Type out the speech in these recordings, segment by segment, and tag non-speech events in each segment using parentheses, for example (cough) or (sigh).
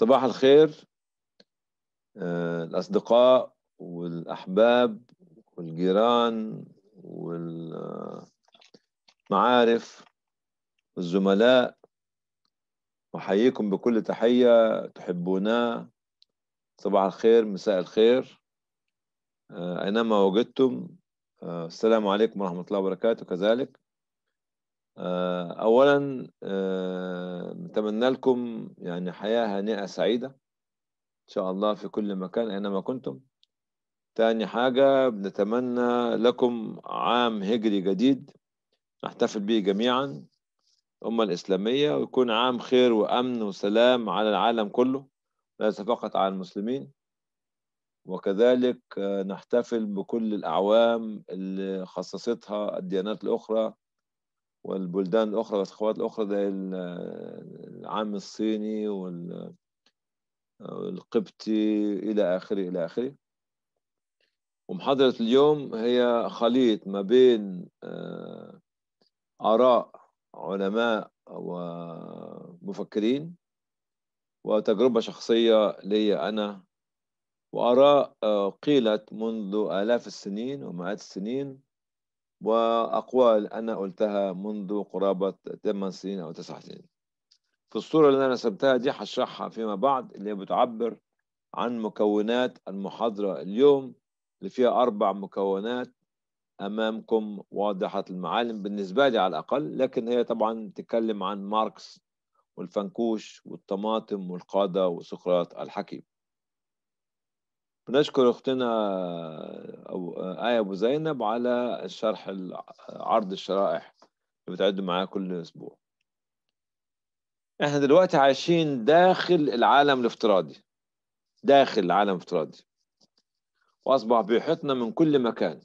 صباح الخير آه، الأصدقاء والأحباب والجيران والمعارف والزملاء أحييكم بكل تحية تحبونا صباح الخير مساء الخير آه، أينما وجدتم آه، السلام عليكم ورحمة الله وبركاته كذلك آه، اولا آه، نتمنى لكم يعني حياه هنيئه سعيده ان شاء الله في كل مكان اينما كنتم تاني حاجة بنتمنى لكم عام هجري جديد نحتفل به جميعا الأمة الإسلامية ويكون عام خير وأمن وسلام على العالم كله ليس فقط على المسلمين وكذلك آه، نحتفل بكل الأعوام اللي خصصتها الديانات الأخرى والبلدان الأخرى والثقافات الأخرى زي العام الصيني والقبطي إلى آخره إلى آخره ومحاضرة اليوم هي خليط ما بين آه، آراء علماء ومفكرين وتجربة شخصية لي أنا وآراء آه، قيلت منذ آلاف السنين ومئات السنين وأقوال أنا قلتها منذ قرابة 8 سنين أو 9 سنين في الصورة اللي أنا سبتها دي هشرحها فيما بعد اللي بتعبر عن مكونات المحاضرة اليوم اللي فيها أربع مكونات أمامكم واضحة المعالم بالنسبة لي على الأقل لكن هي طبعا تتكلم عن ماركس والفنكوش والطماطم والقادة وسقراط الحكيم نشكر أختنا أو آية أبو زينب على الشرح عرض الشرائح اللي بتعد معاه كل أسبوع احنا دلوقتي عايشين داخل العالم الافتراضي داخل العالم الافتراضي وأصبح بيحطنا من كل مكان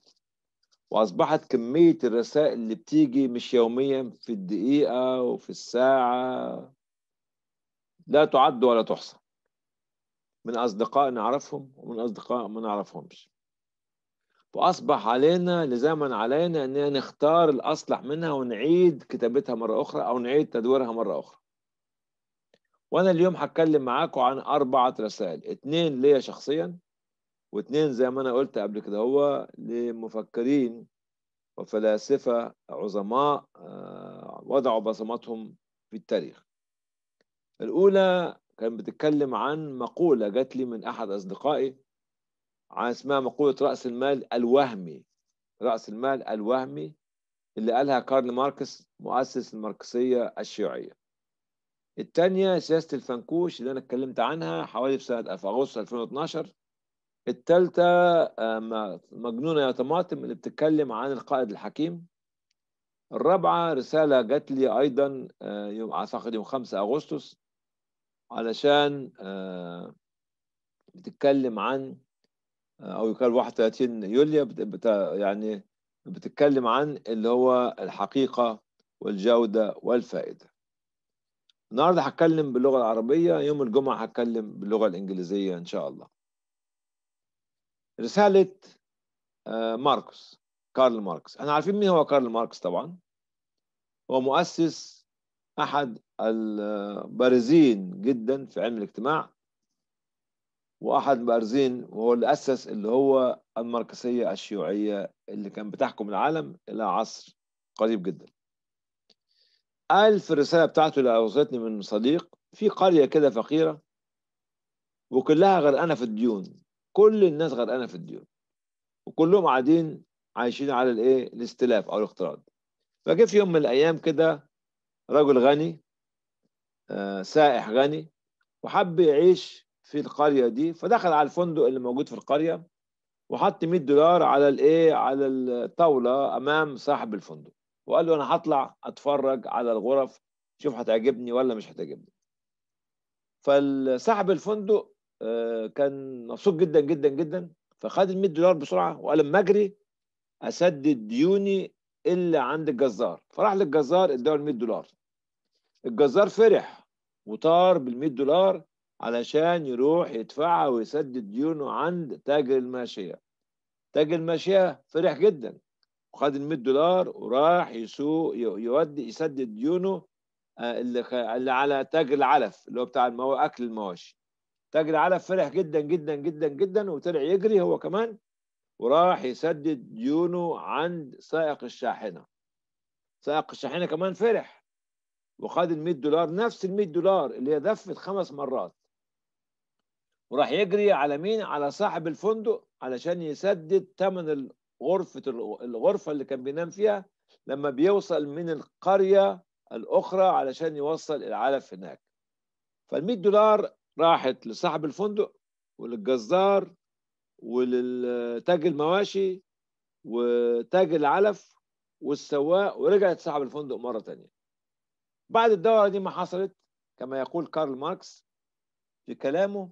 وأصبحت كمية الرسائل اللي بتيجي مش يوميا في الدقيقة وفي الساعة لا تعد ولا تحصى من أصدقاء نعرفهم ومن أصدقاء ما نعرفهمش وأصبح علينا لزاما علينا أننا نختار الأصلح منها ونعيد كتابتها مرة أخرى أو نعيد تدويرها مرة أخرى وأنا اليوم هتكلم معاكم عن أربعة رسائل اتنين ليا شخصيا واتنين زي ما أنا قلت قبل كده هو لمفكرين وفلاسفة عظماء آه، وضعوا بصماتهم في التاريخ الأولى كان بتتكلم عن مقولة جات لي من أحد أصدقائي عن اسمها مقولة رأس المال الوهمي رأس المال الوهمي اللي قالها كارل ماركس مؤسس الماركسية الشيوعية التانية سياسة الفنكوش اللي أنا اتكلمت عنها حوالي في سنة أغسطس 2012 التالتة آه، مجنونة يا طماطم اللي بتتكلم عن القائد الحكيم الرابعة رسالة جات لي أيضا آه، يوم أعتقد يوم 5 أغسطس علشان آه، بتتكلم عن آه، او يقال 31 يوليو يعني بتتكلم عن اللي هو الحقيقه والجوده والفائده النهارده هتكلم باللغه العربيه يوم الجمعه هتكلم باللغه الانجليزيه ان شاء الله رساله آه، ماركوس كارل ماركس احنا عارفين مين هو كارل ماركس طبعا هو مؤسس أحد البارزين جدا في علم الاجتماع وأحد البارزين وهو اللي أسس اللي هو الماركسية الشيوعية اللي كان بتحكم العالم إلى عصر قريب جدا قال في الرسالة بتاعته اللي وصلتني من صديق في قرية كده فقيرة وكلها غرقانة في الديون كل الناس غرقانة في الديون وكلهم قاعدين عايشين على الايه الاستلاف او الاقتراض فجه في يوم من الايام كده رجل غني آه، سائح غني وحب يعيش في القرية دي فدخل على الفندق اللي موجود في القرية وحط 100 دولار على الايه على الطاولة أمام صاحب الفندق وقال له أنا هطلع أتفرج على الغرف شوف هتعجبني ولا مش هتعجبني فالصاحب الفندق آه، كان مبسوط جدا جدا جدا فخد ال 100 دولار بسرعه وقال لما اجري اسدد ديوني الا عند الجزار فراح للجزار اداه ال 100 دولار الجزار فرح وطار بال100 دولار علشان يروح يدفعها ويسدد ديونه عند تاجر الماشية تاجر الماشية فرح جدا وخد ال100 دولار وراح يسوق يودي يسدد ديونه آه، اللي على تاجر العلف اللي هو بتاع المو... اكل المواشي تاجر العلف فرح جدا جدا جدا جدا وطلع يجري هو كمان وراح يسدد ديونه عند سائق الشاحنه سائق الشاحنه كمان فرح وخد ال 100 دولار نفس ال 100 دولار اللي هي دفت خمس مرات وراح يجري على مين على صاحب الفندق علشان يسدد ثمن غرفة الغرفة اللي كان بينام فيها لما بيوصل من القرية الأخرى علشان يوصل العلف هناك فال 100 دولار راحت لصاحب الفندق وللجزار ولتاج المواشي وتاج العلف والسواق ورجعت صاحب الفندق مرة تانية بعد الدورة دي ما حصلت كما يقول كارل ماركس في كلامه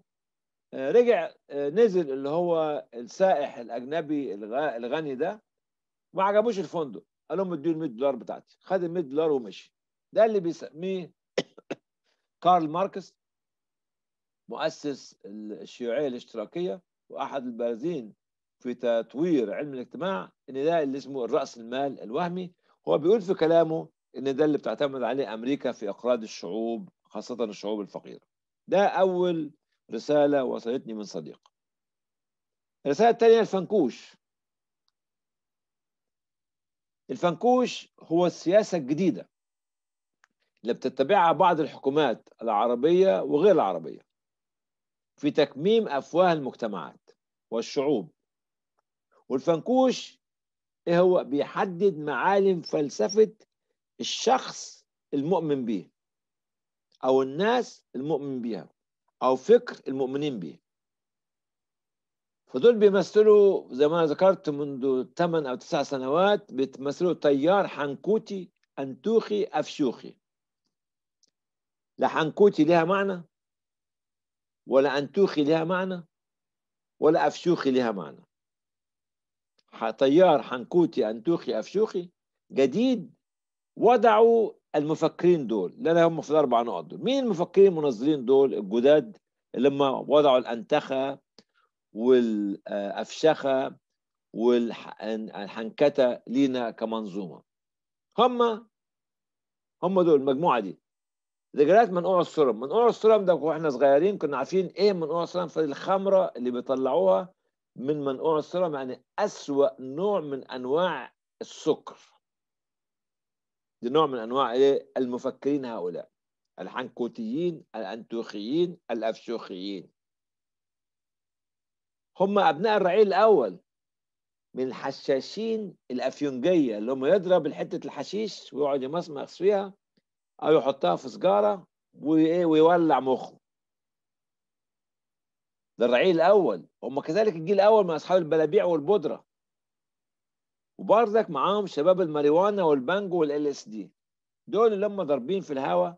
آه، رجع آه، نزل اللي هو السائح الأجنبي الغني ده ما عجبوش الفندق قال لهم ال 100 دولار بتاعتي خد ال 100 دولار ومشي ده اللي بيسميه (coughs) كارل ماركس مؤسس الشيوعية الاشتراكية وأحد البارزين في تطوير علم الاجتماع ان ده اللي اسمه الرأس المال الوهمي هو بيقول في كلامه ان ده اللي بتعتمد عليه امريكا في اقراض الشعوب خاصه الشعوب الفقيره ده اول رساله وصلتني من صديق الرساله الثانيه الفنكوش الفنكوش هو السياسه الجديده اللي بتتبعها بعض الحكومات العربيه وغير العربيه في تكميم افواه المجتمعات والشعوب والفنكوش ايه هو بيحدد معالم فلسفه الشخص المؤمن به أو الناس المؤمن بها أو فكر المؤمنين به فدول بيمثلوا زي ما ذكرت منذ 8 أو 9 سنوات بيمثلوا تيار حنكوتي أنتوخي أفشوخي لا حنكوتي لها معنى ولا أنتوخي لها معنى ولا أفشوخي لها معنى تيار حنكوتي أنتوخي أفشوخي جديد وضعوا المفكرين دول اللي هم في الاربع نقط دول مين المفكرين المنظرين دول الجداد اللي هم وضعوا الانتخه والافشخه والحنكته لينا كمنظومه هم هم دول المجموعه دي رجالات منقوع السرم منقوع السرم ده واحنا صغيرين كنا عارفين ايه منقوع السرم فالخمره اللي بيطلعوها من منقوع السرم يعني اسوأ نوع من انواع السكر لنوع من أنواع إيه؟ المفكرين هؤلاء الحنكوتيين الأنتوخيين الأفشوخيين هم أبناء الرعيل الأول من الحشاشين الأفيونجية اللي هم يضرب حتة الحشيش ويقعد يمصمص فيها أو يحطها في سجارة ويولع مخه ده الرعيل الأول هم كذلك الجيل الأول من أصحاب البلابيع والبودرة وبرضك معاهم شباب الماريوانا والبانجو والال اس دي دول لما ضربين ضاربين في الهوا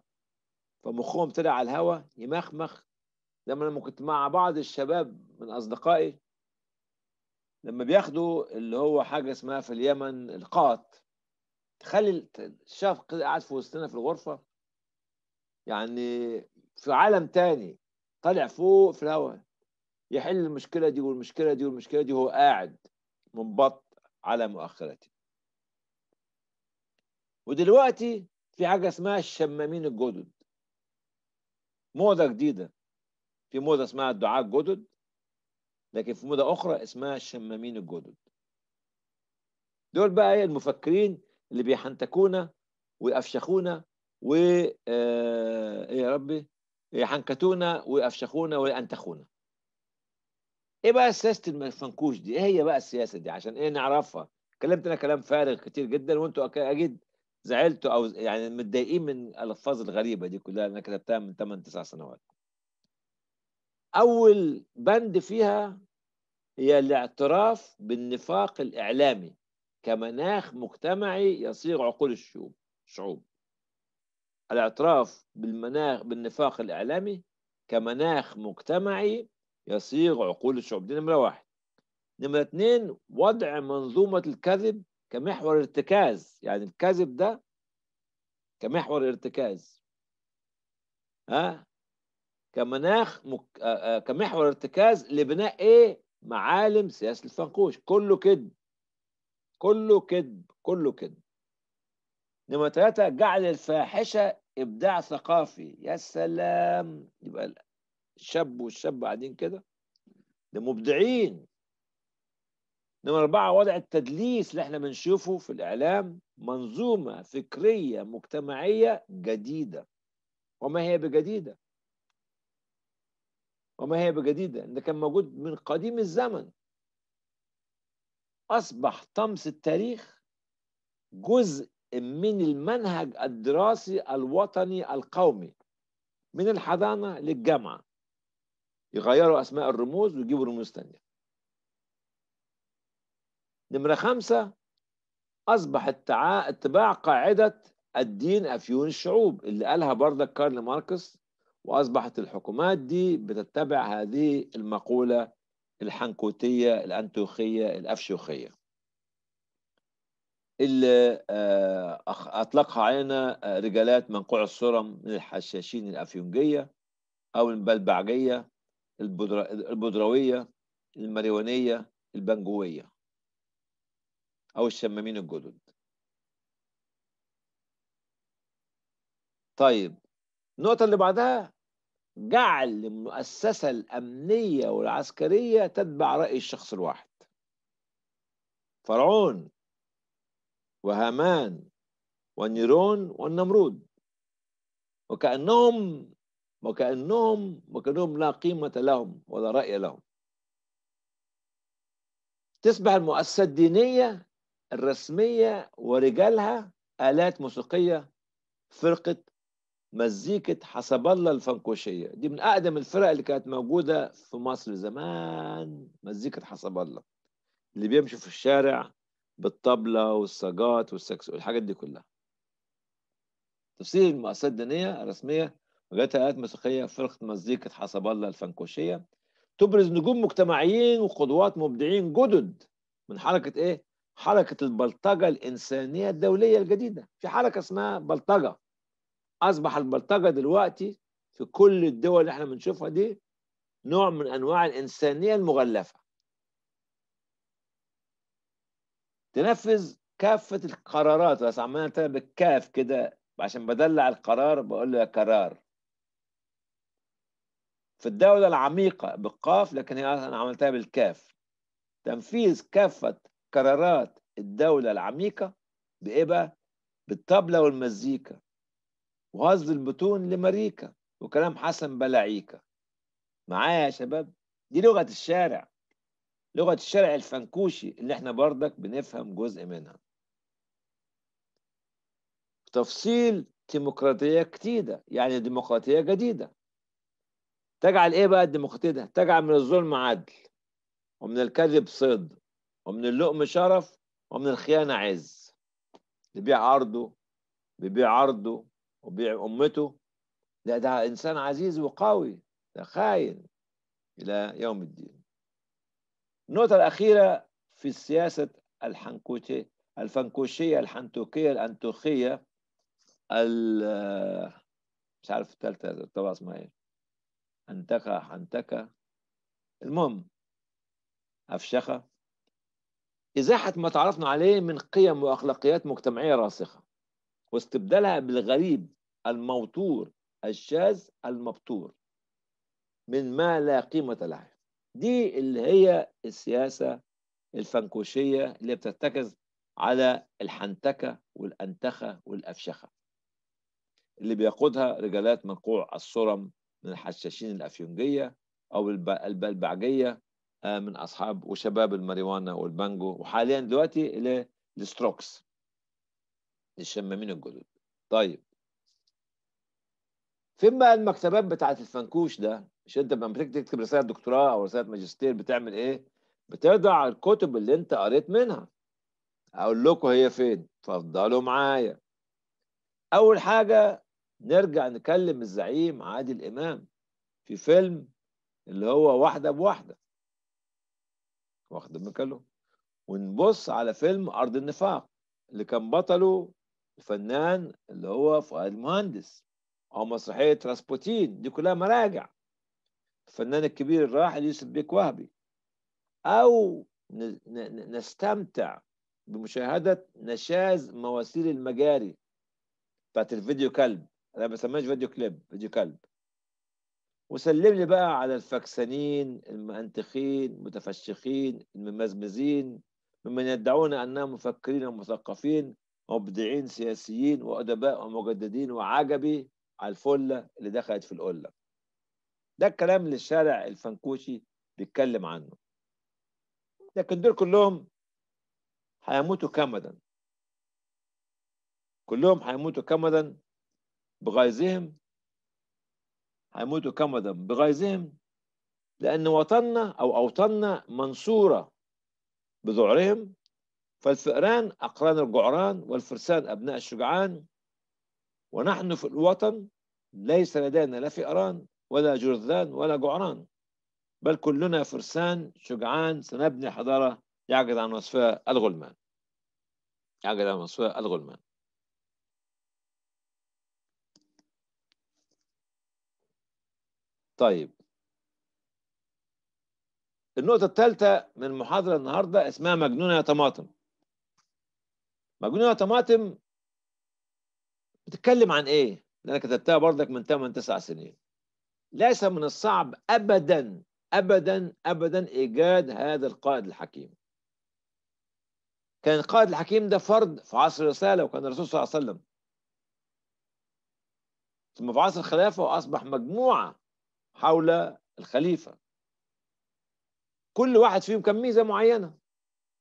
فمخهم طلع على الهوا يمخمخ لما انا كنت مع بعض الشباب من اصدقائي لما بياخدوا اللي هو حاجه اسمها في اليمن القات تخلي الشاب قاعد في وسطنا في الغرفه يعني في عالم تاني طالع فوق في الهواء يحل المشكله دي والمشكله دي والمشكله دي وهو قاعد منبط على مؤخرته ودلوقتي في حاجه اسمها الشمامين الجدد موضه جديده في موضه اسمها الدعاء الجدد لكن في موضه اخرى اسمها الشمامين الجدد دول بقى ايه المفكرين اللي بيحنتكونا ويقفشخونا و آه، ايه يا ربي يحنكتونا ويقفشخونا ويأنتخونا ايه بقى سياسه الفنكوش دي؟ ايه هي بقى السياسه دي عشان ايه نعرفها؟ اتكلمت انا كلام فارغ كتير جدا وانتوا اكيد زعلتوا او يعني متضايقين من الالفاظ الغريبه دي كلها انا كتبتها من 8 9 سنوات. اول بند فيها هي الاعتراف بالنفاق الاعلامي كمناخ مجتمعي يصيغ عقول الشعوب شعوب الاعتراف بالمناخ بالنفاق الاعلامي كمناخ مجتمعي يصيغ عقول الشعوب دي نمرة واحد نمرة اتنين وضع منظومة الكذب كمحور ارتكاز يعني الكذب ده كمحور ارتكاز ها كمناخ مك... آآ آه، آآ آه، كمحور ارتكاز لبناء ايه معالم سياسة الفنكوش كله كذب كله كذب كله كذب نمرة ثلاثة جعل الفاحشة إبداع ثقافي يا سلام يبقى شاب والشاب قاعدين كده ده مبدعين نمرة أربعة وضع التدليس اللي احنا بنشوفه في الإعلام منظومة فكرية مجتمعية جديدة وما هي بجديدة وما هي بجديدة ده كان موجود من قديم الزمن أصبح طمس التاريخ جزء من المنهج الدراسي الوطني القومي من الحضانة للجامعة يغيروا اسماء الرموز ويجيبوا رموز ثانيه نمره خمسه اصبح اتباع قاعده الدين افيون الشعوب اللي قالها برضك كارل ماركس واصبحت الحكومات دي بتتبع هذه المقوله الحنكوتيه الانتوخيه الافشوخيه اللي آه، اطلقها علينا آه، رجالات منقوع الصرم من الحشاشين الافيونجيه او البلبعجيه البدروية المريوانية البنجوية أو الشمامين الجدد طيب النقطة اللي بعدها جعل المؤسسة الأمنية والعسكرية تتبع رأي الشخص الواحد فرعون وهامان ونيرون والنمرود وكأنهم وكأنهم وكأنهم لا قيمة لهم ولا رأي لهم تصبح المؤسسة الدينية الرسمية ورجالها آلات موسيقية فرقة مزيكة حسب الله الفنكوشية دي من أقدم الفرق اللي كانت موجودة في مصر زمان مزيكة حسب الله اللي بيمشوا في الشارع بالطبلة والسجات والسكس والحاجات دي كلها تفسير المؤسسات الدينية الرسمية وجات موسيقية فرقة مزيكة حسب الله الفنكوشية تبرز نجوم مجتمعيين وقدوات مبدعين جدد من حركة إيه؟ حركة البلطجة الإنسانية الدولية الجديدة في حركة اسمها بلطجة أصبح البلطجة دلوقتي في كل الدول اللي احنا بنشوفها دي نوع من أنواع الإنسانية المغلفة تنفذ كافة القرارات بس عمال بالكاف كده عشان بدلع القرار بقول له يا قرار في الدولة العميقة بالقاف لكن هي أنا عملتها بالكاف تنفيذ كافة قرارات الدولة العميقة بإيه بقى؟ بالطبلة والمزيكا وهز البطون لمريكا وكلام حسن بلعيكا معايا يا شباب دي لغة الشارع لغة الشارع الفنكوشي اللي احنا بردك بنفهم جزء منها تفصيل ديمقراطية جديدة يعني ديمقراطية جديدة تجعل ايه بقى قد مقتدى تجعل من الظلم عدل ومن الكذب صد ومن اللؤم شرف ومن الخيانة عز بيبيع عرضه بيبيع عرضه وبيع أمته لا ده إنسان عزيز وقوي ده خاين إلى يوم الدين النقطة الأخيرة في السياسة الحنكوتية الفنكوشية الحنتوكية الأنتوخية ال مش عارف الثالثة طبعا اسمها ايه حنتكة حنتكى المهم أفشخة إزاحة ما تعرفنا عليه من قيم وأخلاقيات مجتمعية راسخة واستبدالها بالغريب الموتور الشاذ المبتور من ما لا قيمة له دي اللي هي السياسة الفنكوشية اللي بترتكز على الحنتكة والأنتخة والأفشخة اللي بيقودها رجالات منقوع الصرم من الحشاشين الافيونجيه او البلبعجيه آه، من اصحاب وشباب الماريوانا والبانجو وحاليا دلوقتي الى الستروكس الشمامين الجدد طيب فين بقى المكتبات بتاعت الفنكوش ده مش انت لما بتكتب تكتب رساله دكتوراه او رساله ماجستير بتعمل ايه بتضع الكتب اللي انت قريت منها اقول لكم هي فين اتفضلوا معايا اول حاجه نرجع نكلم الزعيم عادل إمام في فيلم اللي هو واحدة بواحدة واخد بالك ونبص على فيلم أرض النفاق اللي كان بطله الفنان اللي هو فؤاد المهندس أو مسرحية راسبوتين دي كلها مراجع الفنان الكبير الراحل يوسف بيك وهبي أو نستمتع بمشاهدة نشاز مواسير المجاري بتاعت الفيديو كلب انا بسميهاش فيديو كليب فيديو كلب وسلم لي بقى على الفكسانين المأنتخين المتفشخين الممزمزين ممن يدعون انهم مفكرين ومثقفين مبدعين سياسيين وادباء ومجددين وعجبي على الفله اللي دخلت في القله. ده الكلام اللي الشارع الفنكوشي بيتكلم عنه. لكن دول كلهم هيموتوا كمدا. كلهم هيموتوا كمدا بغيظهم هيموتوا كما دم بغيظهم لأن وطننا أو أوطاننا منصورة بذعرهم فالفئران أقران الجعران والفرسان أبناء الشجعان ونحن في الوطن ليس لدينا لا فئران ولا جرذان ولا جعران بل كلنا فرسان شجعان سنبني حضارة يعجز عن وصفها الغلمان يعجز عن وصفها الغلمان طيب النقطة الثالثة من محاضرة النهاردة اسمها مجنونة يا طماطم مجنونة يا طماطم بتتكلم عن ايه؟ اللي انا كتبتها برضك من 8 9 سنين ليس من الصعب ابدا ابدا ابدا ايجاد هذا القائد الحكيم كان القائد الحكيم ده فرد في عصر الرسالة وكان الرسول صلى الله عليه وسلم ثم في عصر الخلافة وأصبح مجموعة حول الخليفة كل واحد فيهم كان ميزة معينة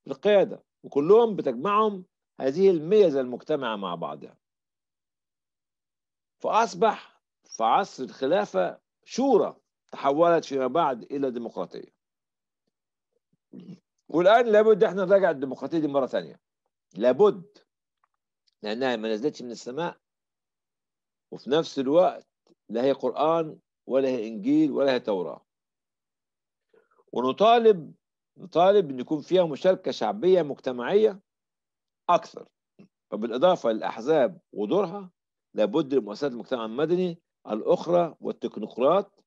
في القيادة وكلهم بتجمعهم هذه الميزة المجتمعة مع بعضها فأصبح في عصر الخلافة شورى تحولت فيما بعد إلى ديمقراطية والآن لابد احنا نراجع الديمقراطية دي مرة ثانية لابد لأنها ما نزلتش من السماء وفي نفس الوقت لا هي قرآن ولا هي انجيل ولا هي توراه ونطالب نطالب ان يكون فيها مشاركه شعبيه مجتمعيه اكثر وبالاضافه للاحزاب ودورها لابد لمؤسسات المجتمع المدني الاخرى والتكنوقراط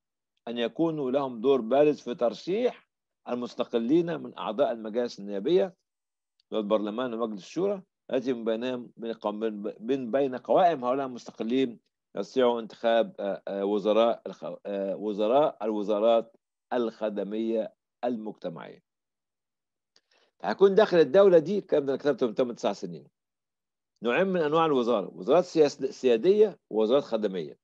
ان يكونوا لهم دور بارز في ترشيح المستقلين من اعضاء المجالس النيابيه والبرلمان ومجلس الشورى التي من بين بين قوائم هؤلاء المستقلين يستطيع انتخاب آه، آه، وزراء آه، وزراء الوزارات الخدميه المجتمعيه. هكون داخل الدوله دي الكلام ده انا كتبته من 8 تسع سنين. نوعين من انواع الوزاره، وزارات سياديه ووزارات خدميه.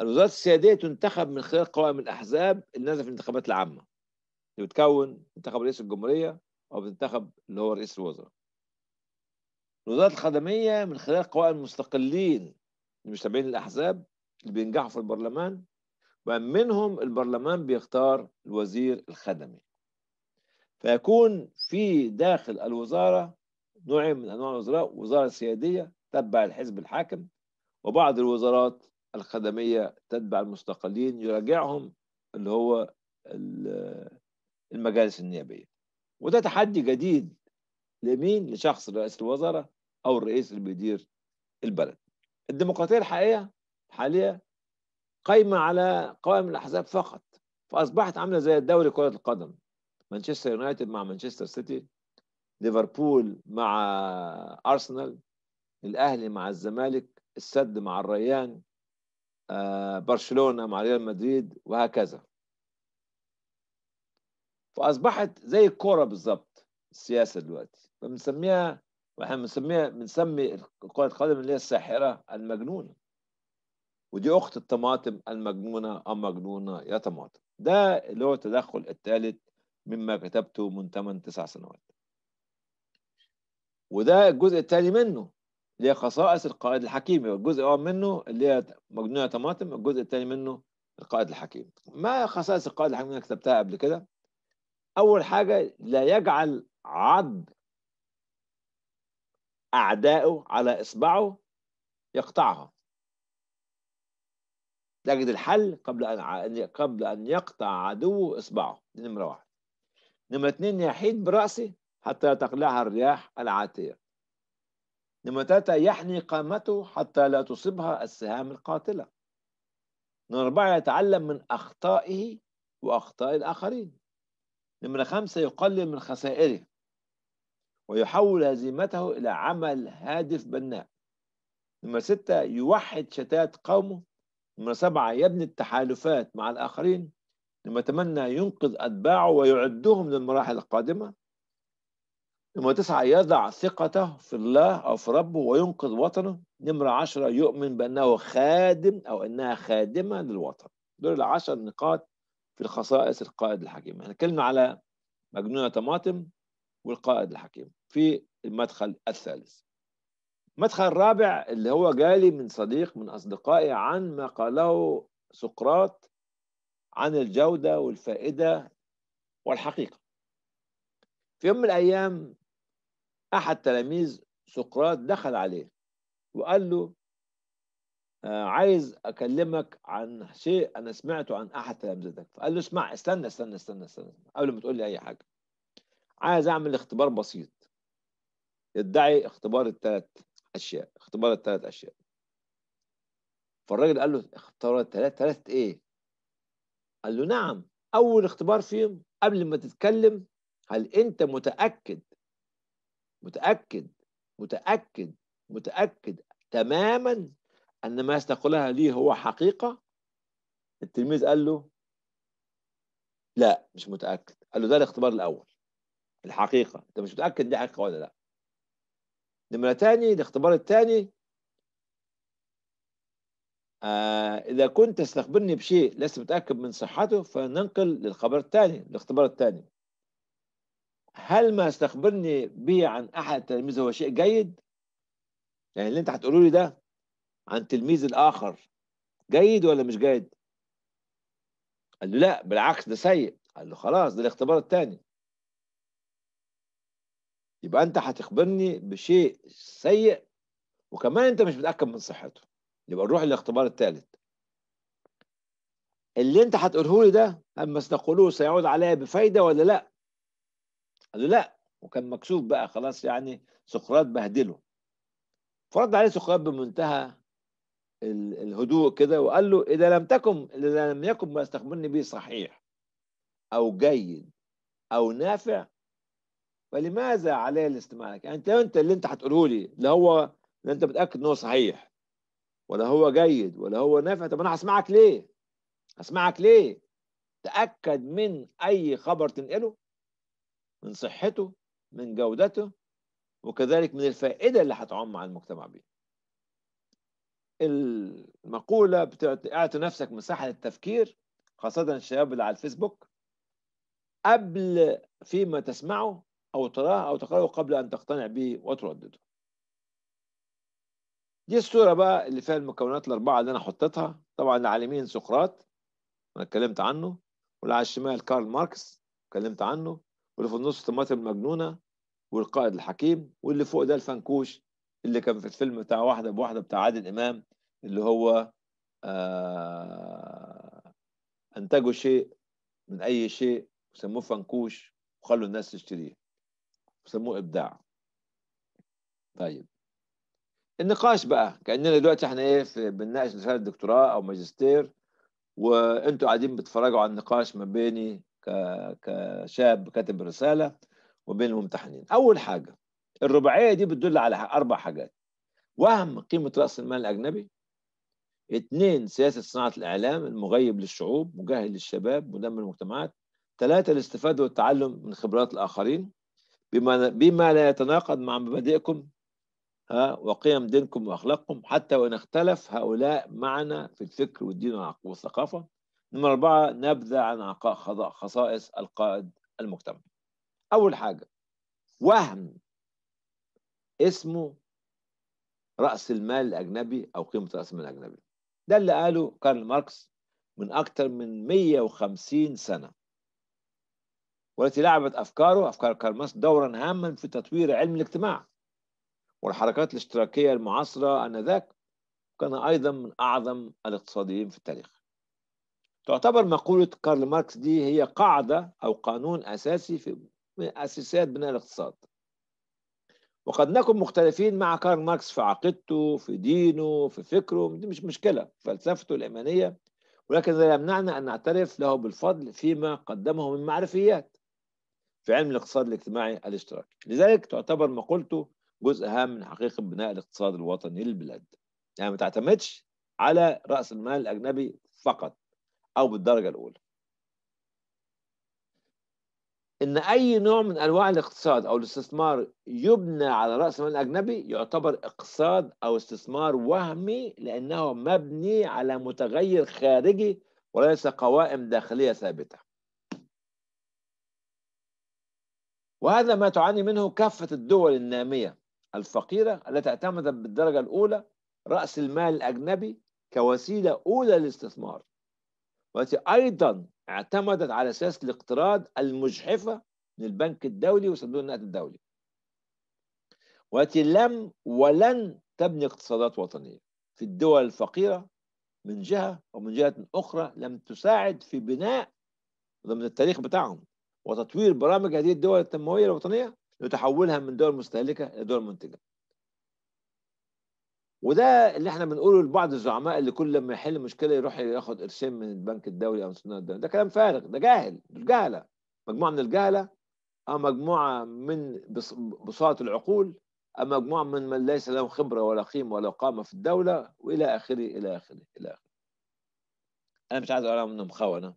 الوزارات السياديه تنتخب من خلال قوائم الاحزاب النازله في الانتخابات العامه. اللي بتكون منتخب رئيس الجمهوريه او بتنتخب اللي هو رئيس الوزراء. الوزارات الخدميه من خلال قوائم المستقلين متابعين الاحزاب اللي بينجحوا في البرلمان ومنهم البرلمان بيختار الوزير الخدمي فيكون في داخل الوزاره نوع من انواع الوزراء وزاره سياديه تتبع الحزب الحاكم وبعض الوزارات الخدميه تتبع المستقلين يراجعهم اللي هو المجالس النيابيه وده تحدي جديد لمين لشخص رئيس الوزراء او الرئيس اللي بيدير البلد الديمقراطية الحقيقية حاليا قايمة على قوائم الأحزاب فقط فأصبحت عاملة زي الدوري كرة القدم مانشستر يونايتد مع مانشستر سيتي ليفربول مع أرسنال الأهلي مع الزمالك السد مع الريان آه، برشلونة مع ريال مدريد وهكذا فأصبحت زي الكورة بالظبط السياسة دلوقتي فبنسميها واحنا بنسميها بنسمي كرة القدم اللي هي الساحرة المجنونة ودي أخت الطماطم المجنونة أم مجنونة يا طماطم ده اللي هو التدخل الثالث مما كتبته من 8 تسع سنوات وده الجزء الثاني منه اللي هي خصائص القائد الحكيم الجزء الاول منه اللي هي مجنونه طماطم الجزء الثاني منه القائد الحكيم ما خصائص القائد الحكيم اللي كتبتها قبل كده اول حاجه لا يجعل عض أعدائه على إصبعه يقطعها تجد الحل قبل أن قبل أن يقطع عدوه إصبعه نمرة واحد نمرة اتنين يحيد برأسه حتى لا تقلعها الرياح العاتية نمرة تلاتة يحني قامته حتى لا تصيبها السهام القاتلة نمرة أربعة يتعلم من أخطائه وأخطاء الآخرين نمرة خمسة يقلل من خسائره ويحول هزيمته إلى عمل هادف بناء نمرة ستة يوحد شتات قومه نمرة سبعة يبني التحالفات مع الآخرين نمرة تمنى ينقذ أتباعه ويعدهم للمراحل القادمة نمرة تسعة يضع ثقته في الله أو في ربه وينقذ وطنه نمرة عشرة يؤمن بأنه خادم أو أنها خادمة للوطن دول العشر نقاط في خصائص القائد الحكيم احنا اتكلمنا على مجنونة طماطم والقائد الحكيم في المدخل الثالث المدخل الرابع اللي هو جالي من صديق من أصدقائي عن ما قاله سقراط عن الجودة والفائدة والحقيقة في يوم من الأيام أحد تلاميذ سقراط دخل عليه وقال له آه، عايز أكلمك عن شيء أنا سمعته عن أحد تلامذتك فقال له اسمع استنى استنى استنى استنى, استنى. قبل ما تقول لي أي حاجة عايز أعمل اختبار بسيط يدعي اختبار الثلاث اشياء اختبار الثلاث اشياء فالراجل قال له اختبار الثلاث ثلاث ايه قال له نعم اول اختبار فيهم قبل ما تتكلم هل انت متاكد متاكد متاكد متاكد تماما ان ما استقلها لي هو حقيقه التلميذ قال له لا مش متاكد قال له ده الاختبار الاول الحقيقه انت مش متاكد دي حقيقه ولا لا نمرة تاني الاختبار التاني آه إذا كنت تستخبرني بشيء لست متأكد من صحته فننقل للخبر التاني الاختبار التاني هل ما استخبرني به عن أحد التلاميذ هو شيء جيد؟ يعني اللي أنت هتقوله لي ده عن تلميذ الآخر جيد ولا مش جيد؟ قال له لا بالعكس ده سيء قال له خلاص ده الاختبار التاني يبقى انت هتخبرني بشيء سيء وكمان انت مش متاكد من صحته يبقى نروح للاختبار الثالث اللي انت هتقوله لي ده اما استقولوه سيعود عليا بفايده ولا لا قال له لا وكان مكسوف بقى خلاص يعني سقراط بهدله فرد عليه سقراط بمنتهى الهدوء كده وقال له اذا لم تكن اذا لم يكن ما استخبرني به صحيح او جيد او نافع فلماذا علي الاستماع لك؟ يعني انت انت اللي انت هتقوله لي لا هو لا انت متاكد ان هو صحيح ولا هو جيد ولا هو نافع طب انا هسمعك ليه؟ هسمعك ليه؟ تاكد من اي خبر تنقله من صحته من جودته وكذلك من الفائده اللي هتعم على المجتمع بيه. المقوله بتعطي نفسك مساحه للتفكير خاصه الشباب اللي على الفيسبوك قبل فيما تسمعه أو تراه أو تقرأه قبل أن تقتنع به وتردده دي الصورة بقى اللي فيها المكونات الأربعة اللي أنا حطيتها طبعا على اليمين سقراط أنا اتكلمت عنه واللي على الشمال كارل ماركس اتكلمت عنه واللي في النص طماطم المجنونة والقائد الحكيم واللي فوق ده الفنكوش اللي كان في الفيلم بتاع واحدة بواحدة بتاع عادل إمام اللي هو آه أنتجوا شيء من أي شيء وسموه فنكوش وخلوا الناس تشتريه بسموه ابداع طيب النقاش بقى كاننا دلوقتي احنا ايه بنناقش رساله دكتوراه او ماجستير وانتوا قاعدين بتتفرجوا على النقاش ما بيني كشاب كاتب رساله وبين الممتحنين اول حاجه الرباعيه دي بتدل على اربع حاجات وهم قيمه راس المال الاجنبي اثنين سياسه صناعه الاعلام المغيب للشعوب مجهل للشباب مدمر المجتمعات ثلاثه الاستفاده والتعلم من خبرات الاخرين بما بما لا يتناقض مع مبادئكم ها وقيم دينكم واخلاقكم حتى وان اختلف هؤلاء معنا في الفكر والدين والثقافه نمرة أربعة نبذة عن خصائص القائد المجتمعي أول حاجة وهم اسمه رأس المال الأجنبي أو قيمة رأس المال الأجنبي ده اللي قاله كارل ماركس من اكثر من 150 سنة والتي لعبت أفكاره أفكار كارل ماركس دورا هاما في تطوير علم الاجتماع والحركات الاشتراكية المعاصرة آنذاك كان أيضا من أعظم الاقتصاديين في التاريخ تعتبر مقولة كارل ماركس دي هي قاعدة أو قانون أساسي في من أساسيات بناء الاقتصاد وقد نكن مختلفين مع كارل ماركس في عقيدته في دينه في فكره دي مش مشكلة فلسفته الإيمانية ولكن لا يمنعنا أن نعترف له بالفضل فيما قدمه من معرفيات في علم الاقتصاد الاجتماعي الاشتراكي لذلك تعتبر مقولته جزء هام من حقيقة بناء الاقتصاد الوطني للبلاد يعني ما تعتمدش على رأس المال الأجنبي فقط أو بالدرجة الأولى إن أي نوع من أنواع الاقتصاد أو الاستثمار يبنى على رأس المال الأجنبي يعتبر اقتصاد أو استثمار وهمي لأنه مبني على متغير خارجي وليس قوائم داخلية ثابتة وهذا ما تعاني منه كافة الدول النامية الفقيرة التي اعتمدت بالدرجة الأولى رأس المال الأجنبي كوسيلة أولى للاستثمار والتي أيضا اعتمدت على سياسة الاقتراض المجحفة من البنك الدولي وصندوق النقد الدولي والتي لم ولن تبني اقتصادات وطنية في الدول الفقيرة من جهة ومن جهة أخرى لم تساعد في بناء ضمن التاريخ بتاعهم وتطوير برامج هذه الدول التنمويه الوطنيه لتحولها من دول مستهلكه لدول منتجه. وده اللي احنا بنقوله لبعض الزعماء اللي كل لما يحل مشكله يروح ياخد قرشين من البنك الدولي او من الصندوق الدولي، ده كلام فارغ، ده جاهل، دول جهله، مجموعه من الجهله او مجموعه من بساط العقول او مجموعه من من ليس لهم خبره ولا قيمه ولا قامه في الدوله والى اخره الى اخره الى اخره. انا مش عايز اقول انهم خونه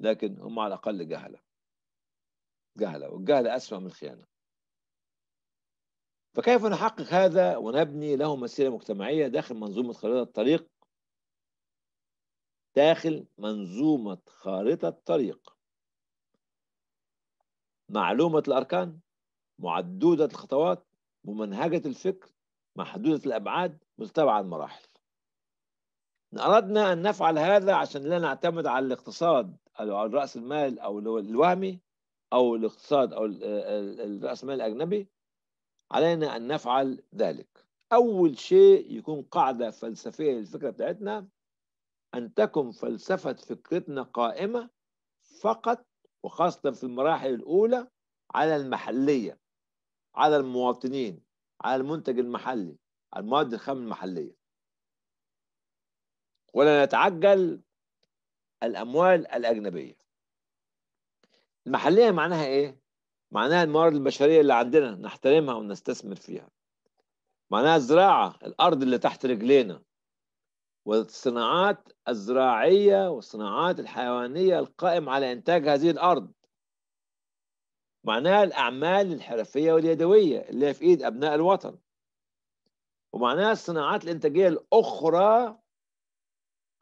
لكن هم على الاقل جهله. جهلة والجهل أسوأ من الخيانة فكيف نحقق هذا ونبني له مسيرة مجتمعية داخل منظومة خريطة الطريق داخل منظومة خارطة الطريق معلومة الأركان معدودة الخطوات ممنهجة الفكر محدودة الأبعاد متتابعة المراحل إن أردنا أن نفعل هذا عشان لا نعتمد على الاقتصاد أو على رأس المال أو الوهمي أو الاقتصاد أو الرأسمال الأجنبي علينا أن نفعل ذلك أول شيء يكون قاعدة فلسفية للفكرة بتاعتنا أن تكن فلسفة فكرتنا قائمة فقط وخاصة في المراحل الأولى على المحلية على المواطنين على المنتج المحلي على المواد الخام المحلية ولا نتعجل الأموال الأجنبية المحليه معناها ايه؟ معناها الموارد البشريه اللي عندنا نحترمها ونستثمر فيها. معناها الزراعه الارض اللي تحت رجلينا. والصناعات الزراعيه والصناعات الحيوانيه القائم على انتاج هذه الارض. معناها الاعمال الحرفيه واليدويه اللي هي في ايد ابناء الوطن. ومعناها الصناعات الانتاجيه الاخرى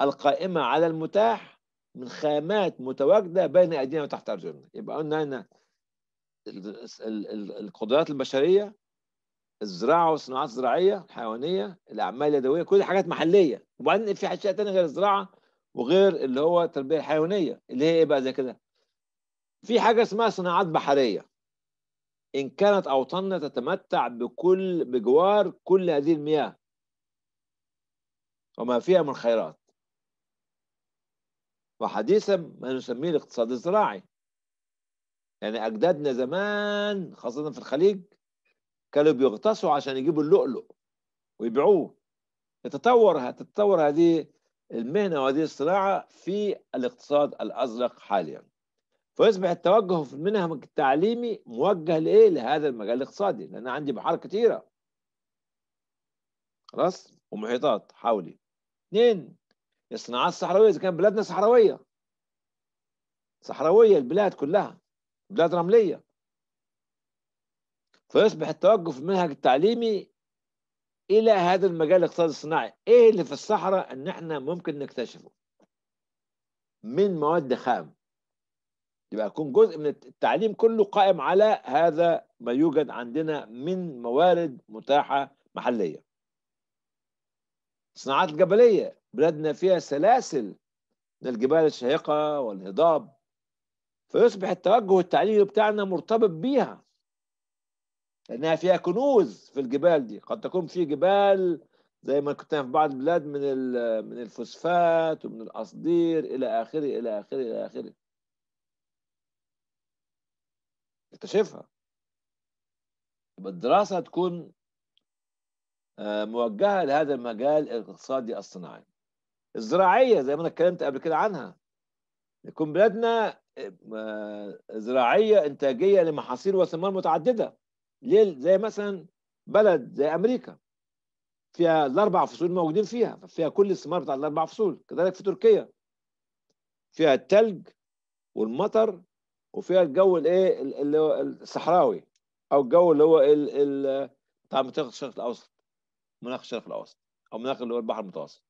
القائمه على المتاح من خامات متواجده بين ايدينا وتحت ارجلنا يبقى قلنا ان القدرات البشريه الزراعه والصناعات الزراعيه الحيوانيه الاعمال اليدويه كل حاجات محليه وبعدين في اشياء ثانيه غير الزراعه وغير اللي هو التربيه الحيوانيه اللي هي ايه بقى زي كده في حاجه اسمها صناعات بحريه ان كانت اوطاننا تتمتع بكل بجوار كل هذه المياه وما فيها من خيرات وحديثا ما نسميه الاقتصاد الزراعي يعني أجدادنا زمان خاصة في الخليج كانوا بيغطسوا عشان يجيبوا اللؤلؤ ويبيعوه تتطور تتطور هذه المهنة وهذه الصناعة في الاقتصاد الأزرق حاليا فيصبح التوجه في المنهج التعليمي موجه لإيه لهذا المجال الاقتصادي لأن عندي بحار كتيرة خلاص ومحيطات حولي اثنين يا الصناعات الصحراويه اذا كان بلادنا صحراويه صحراويه البلاد كلها بلاد رمليه فيصبح التوقف في المنهج التعليمي الى هذا المجال الاقتصادي الصناعي ايه اللي في الصحراء ان احنا ممكن نكتشفه من مواد خام يبقى يكون جزء من التعليم كله قائم على هذا ما يوجد عندنا من موارد متاحه محليه الصناعات الجبلية بلادنا فيها سلاسل من الجبال الشاهقة والهضاب فيصبح التوجه التعليمي بتاعنا مرتبط بيها لأنها فيها كنوز في الجبال دي قد تكون في جبال زي ما كنت في بعض البلاد من من الفوسفات ومن القصدير إلى آخره إلى آخره إلى آخره اكتشفها بالدراسة الدراسة تكون آه، موجهه لهذا المجال الاقتصادي الصناعي. الزراعيه زي ما انا اتكلمت قبل كده عنها. يكون بلادنا آه، آه، زراعيه انتاجيه لمحاصيل وثمار متعدده. ليه؟ زي مثلا بلد زي امريكا. فيها الاربع فصول موجودين فيها، فيها كل الثمار بتاع الاربع فصول، كذلك في تركيا. فيها التلج والمطر وفيها الجو الايه اللي هو الصحراوي او الجو اللي هو ال ال بتاع منطقه الشرق الاوسط مناخ الشرق الاوسط او مناخ اللي هو البحر المتوسط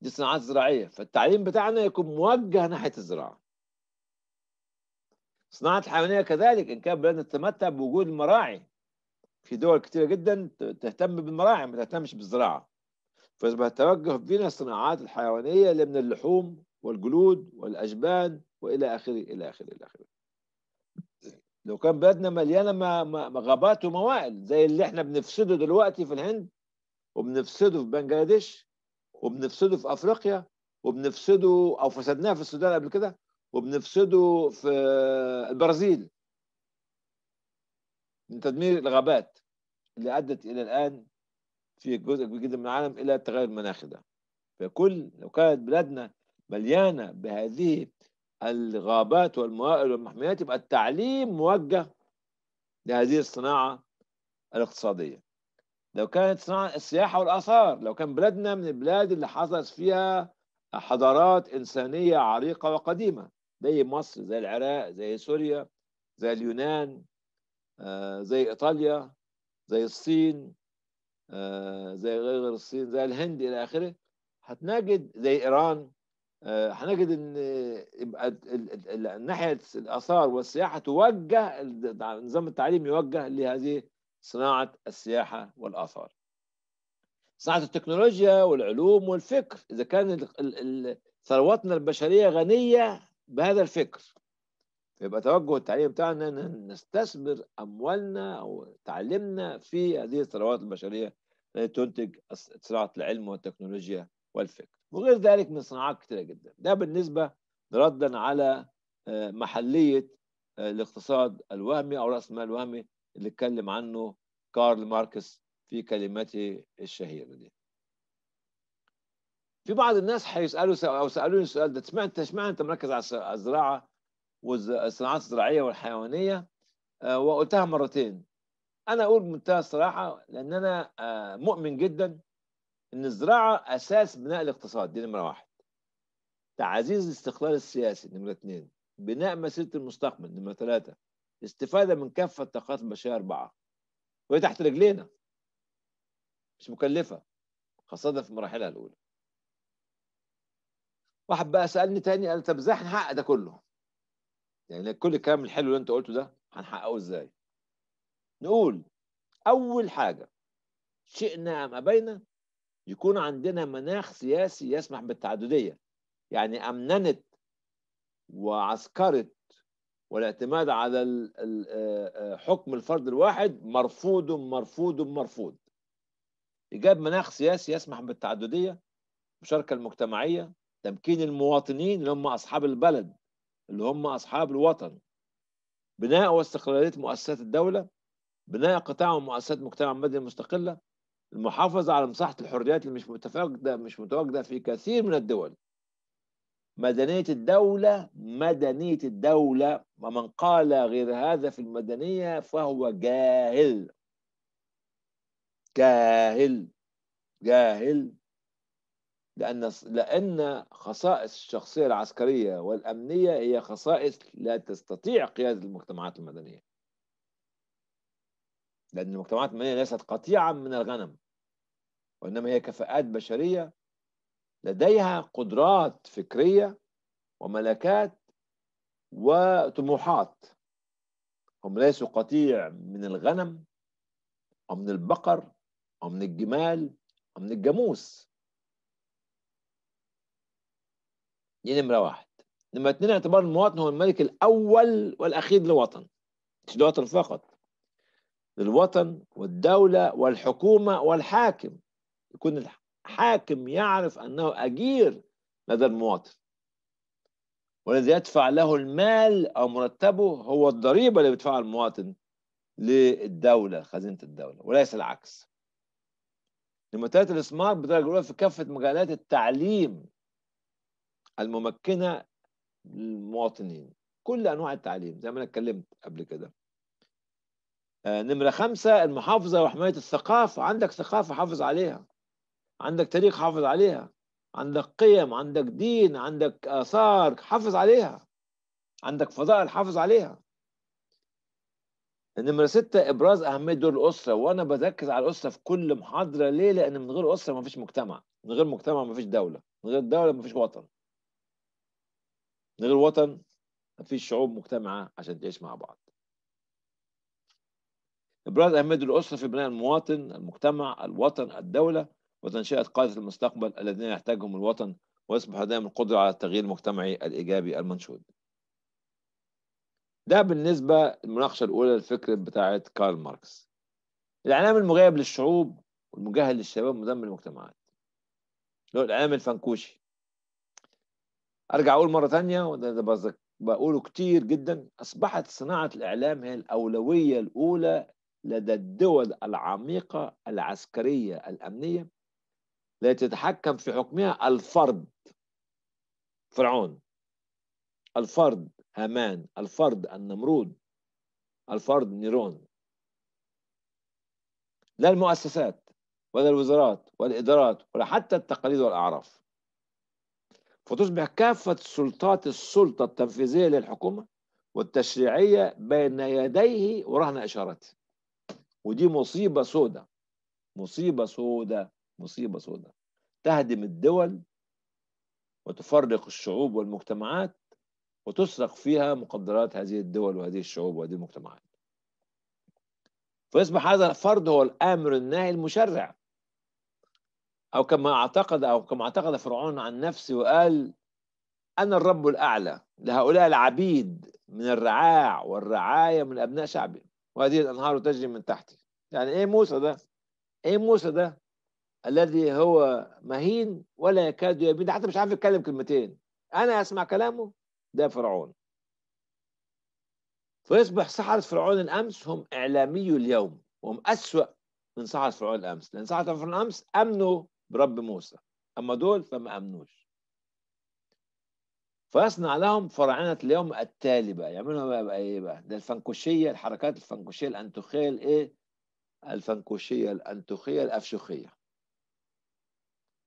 دي صناعات زراعيه فالتعليم بتاعنا يكون موجه ناحيه الزراعه الصناعه الحيوانيه كذلك ان كان بلادنا تتمتع بوجود المراعي في دول كتيره جدا تهتم بالمراعي ما تهتمش بالزراعه فيصبح التوجه بين الصناعات الحيوانيه اللي من اللحوم والجلود والاجبان والى اخره الى اخره الى اخره لو كان بلدنا مليانه غابات وموائل زي اللي احنا بنفسده دلوقتي في الهند وبنفسده في بنجلاديش وبنفسده في افريقيا وبنفسده او فسدناه في السودان قبل كده وبنفسده في البرازيل من تدمير الغابات اللي ادت الى الان في جزء كبير جدا من العالم الى التغير المناخي ده فكل لو كانت بلادنا مليانه بهذه الغابات والموائل والمحميات يبقى التعليم موجه لهذه الصناعه الاقتصاديه لو كانت صناعه السياحه والاثار لو كان بلادنا من البلاد اللي حصلت فيها حضارات انسانيه عريقه وقديمه زي مصر زي العراق زي سوريا زي اليونان آه، زي ايطاليا زي الصين آه، زي غير الصين زي الهند الى اخره هتنجد زي ايران آه، هنجد ان يبقى ناحيه الاثار والسياحه توجه نظام التعليم يوجه لهذه صناعه السياحه والاثار. صناعه التكنولوجيا والعلوم والفكر اذا كان ثرواتنا البشريه غنيه بهذا الفكر فيبقى توجه التعليم بتاعنا ان نستثمر اموالنا او تعليمنا في هذه الثروات البشريه التي تنتج صناعه العلم والتكنولوجيا والفكر. وغير ذلك من صناعات كثيرة جدا ده بالنسبة ردا على آه، محلية آه، الاقتصاد الوهمي أو رأس المال الوهمي اللي اتكلم عنه كارل ماركس في كلمته الشهيرة دي في بعض الناس هيسالوا او سالوني السؤال ده تسمع انت اشمعنى انت مركز على الزراعه والصناعات الزراعيه والحيوانيه آه، وقلتها مرتين انا اقول بمنتهى الصراحه لان انا مؤمن جدا ان الزراعه اساس بناء الاقتصاد دي نمره واحد تعزيز الاستقلال السياسي نمره اثنين بناء مسيره المستقبل نمره ثلاثه استفاده من كافه طاقات البشريه اربعه وهي تحت رجلينا مش مكلفه خاصه في مراحلها الاولى واحد بقى سالني تاني قال طب ازاي هنحقق ده كله يعني كل الكلام الحلو اللي انت قلته ده هنحققه ازاي نقول اول حاجه شئنا ام ابينا يكون عندنا مناخ سياسي يسمح بالتعددية يعني أمننت وعسكرت والاعتماد على آه، آه، حكم الفرد الواحد مرفوض مرفوض مرفوض إيجاد مناخ سياسي يسمح بالتعددية المشاركة المجتمعية تمكين المواطنين اللي هم أصحاب البلد اللي هم أصحاب الوطن بناء واستقلالية مؤسسات الدولة بناء قطاع ومؤسسات مجتمع مدني مستقلة المحافظة على مساحة الحريات اللي مش متواجدة مش متواجدة في كثير من الدول مدنية الدولة مدنية الدولة ومن قال غير هذا في المدنية فهو جاهل جاهل جاهل لأن لأن خصائص الشخصية العسكرية والأمنية هي خصائص لا تستطيع قيادة المجتمعات المدنية لأن المجتمعات المدنية ليست قطيعا من الغنم وإنما هي كفاءات بشرية لديها قدرات فكرية وملكات وطموحات هم ليسوا قطيع من الغنم أو من البقر أو من الجمال أو من الجاموس دي نمرة واحد نمرة اتنين اعتبار المواطن هو الملك الأول والأخير للوطن مش للوطن فقط للوطن والدولة والحكومة والحاكم يكون الحاكم يعرف أنه أجير لدى المواطن والذي يدفع له المال أو مرتبه هو الضريبة اللي بيدفعها المواطن للدولة خزينة الدولة وليس العكس لمتابعة الاستثمار بدرجة أولى في كافة مجالات التعليم الممكنة للمواطنين كل أنواع التعليم زي ما أنا اتكلمت قبل كده آه، نمرة خمسة المحافظة وحماية الثقافة عندك ثقافة حافظ عليها عندك تاريخ حافظ عليها عندك قيم عندك دين عندك آثار حافظ عليها عندك فضائل حافظ عليها نمرة ستة إبراز أهمية دور الأسرة وأنا بركز على الأسرة في كل محاضرة ليه؟ لأن من غير أسرة مفيش مجتمع من غير مجتمع مفيش دولة من غير دولة مفيش وطن من غير وطن مفيش شعوب مجتمعة عشان تعيش مع بعض إبراز أهمية الأسرة في بناء المواطن المجتمع الوطن الدولة وتنشئة قادة المستقبل الذين يحتاجهم الوطن ويصبح لديهم القدرة على التغيير المجتمعي الإيجابي المنشود ده بالنسبة المناقشة الأولى للفكر بتاعة كارل ماركس الإعلام المغيب للشعوب والمجهل للشباب مدمر المجتمعات اللي هو الإعلام الفنكوشي أرجع أقول مرة تانية وده بقوله كتير جدا أصبحت صناعة الإعلام هي الأولوية الأولى لدى الدول العميقة العسكرية الأمنية التي تتحكم في حكمها الفرد فرعون الفرد هامان الفرد النمرود الفرد نيرون لا المؤسسات ولا الوزارات والإدارات ولا حتى التقاليد والأعراف فتصبح كافة سلطات السلطة التنفيذية للحكومة والتشريعية بين يديه ورهن إشارته ودي مصيبة سوداء مصيبة سوداء مصيبة سوداء تهدم الدول وتفرق الشعوب والمجتمعات وتسرق فيها مقدرات هذه الدول وهذه الشعوب وهذه المجتمعات فيصبح هذا الفرد هو الآمر الناهي المشرع أو كما اعتقد أو كما اعتقد فرعون عن نفسه وقال أنا الرب الأعلى لهؤلاء العبيد من الرعاع والرعاية من أبناء شعبي وهذه الأنهار تجري من تحتي يعني إيه موسى ده؟ إيه موسى ده؟ الذي هو مهين ولا يكاد يبين حتى مش عارف يتكلم كلمتين انا اسمع كلامه ده فرعون فيصبح سحرة فرعون الامس هم اعلامي اليوم وهم اسوأ من سحرة فرعون الامس لان سحرة فرعون الامس امنوا برب موسى اما دول فما امنوش فيصنع لهم فراعنة اليوم التالي بقى يعملوا بقى, بقى ايه بقى ده الفنكوشية الحركات الفنكوشية الانتوخية الايه الفنكوشية الانتوخية الافشوخية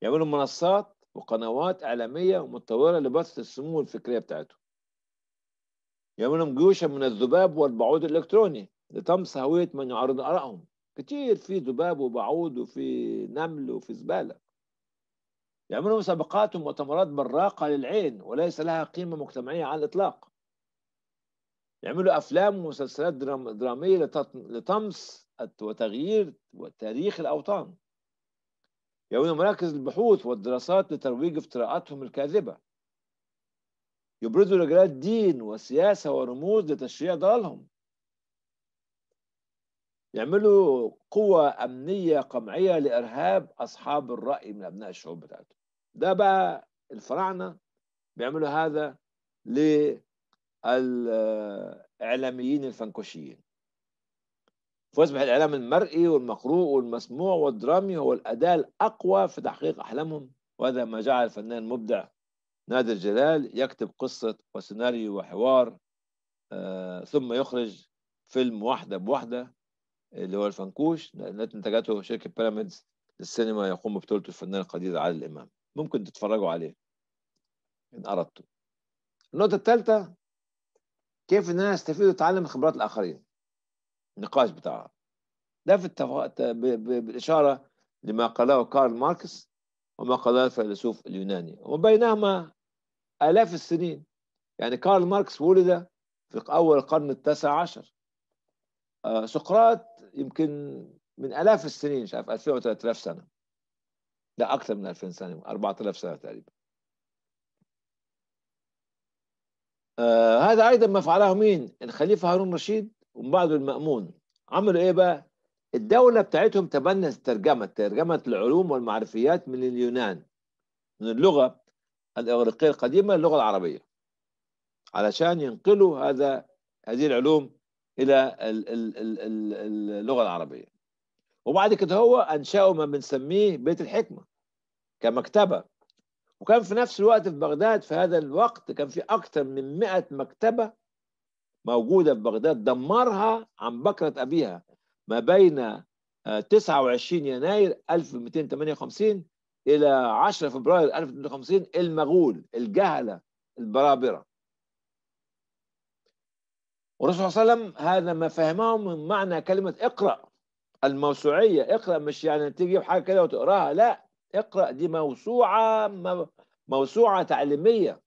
يعملوا منصات وقنوات اعلاميه متطوره لبث السمو الفكريه بتاعتهم يعملوا جيوشا من الذباب والبعوض الالكتروني لطمس هويه من يعرض ارائهم كتير في ذباب وبعوض وفي نمل وفي زباله يعملوا مسابقات ومؤتمرات براقه للعين وليس لها قيمه مجتمعيه على الاطلاق يعملوا افلام ومسلسلات درام دراميه لطمس وتغيير تاريخ الاوطان يرون مراكز البحوث والدراسات لترويج افتراءاتهم الكاذبة يبرزوا رجال دين وسياسة ورموز لتشريع ضلالهم يعملوا قوة أمنية قمعية لإرهاب أصحاب الرأي من أبناء الشعوب بتاعتهم ده بقى الفراعنة بيعملوا هذا للإعلاميين الفنكوشيين فيصبح الإعلام المرئي والمقروء والمسموع والدرامي هو الأداة الأقوى في تحقيق أحلامهم وهذا ما جعل الفنان المبدع نادر جلال يكتب قصة وسيناريو وحوار آه ثم يخرج فيلم واحدة بواحدة اللي هو الفنكوش التي انتجته شركة بيراميدز للسينما يقوم ببطولته الفنان القدير علي الامام ممكن تتفرجوا عليه إن أردتم النقطة الثالثة كيف إن أنا أستفيد وأتعلم من خبرات الآخرين النقاش بتاعها لفت بالإشارة لما قاله كارل ماركس وما قاله الفيلسوف اليوناني وبينهما آلاف السنين يعني كارل ماركس ولد في أول القرن التاسع عشر آه، سقراط يمكن من آلاف السنين مش عارف 2000 و 3000 سنة لا أكثر من 2000 سنة 4000 سنة تقريبا آه هذا أيضا ما فعله مين؟ الخليفة هارون رشيد ومن بعده المأمون عملوا إيه بقى؟ الدولة بتاعتهم تبنت ترجمة ترجمة العلوم والمعرفيات من اليونان من اللغة الإغريقية القديمة للغة العربية علشان ينقلوا هذا هذه العلوم إلى اللغة العربية وبعد كده هو أنشأوا ما بنسميه بيت الحكمة كمكتبة وكان في نفس الوقت في بغداد في هذا الوقت كان في أكثر من 100 مكتبة موجودة في بغداد دمرها عن بكرة أبيها ما بين 29 آه، يناير 1258 إلى 10 فبراير 1250 المغول الجهلة البرابرة والرسول صلى الله عليه وسلم هذا ما فهمه من معنى كلمة اقرأ الموسوعية اقرأ مش يعني تجيب حاجة كده وتقراها لا اقرأ دي موسوعة موسوعة تعليمية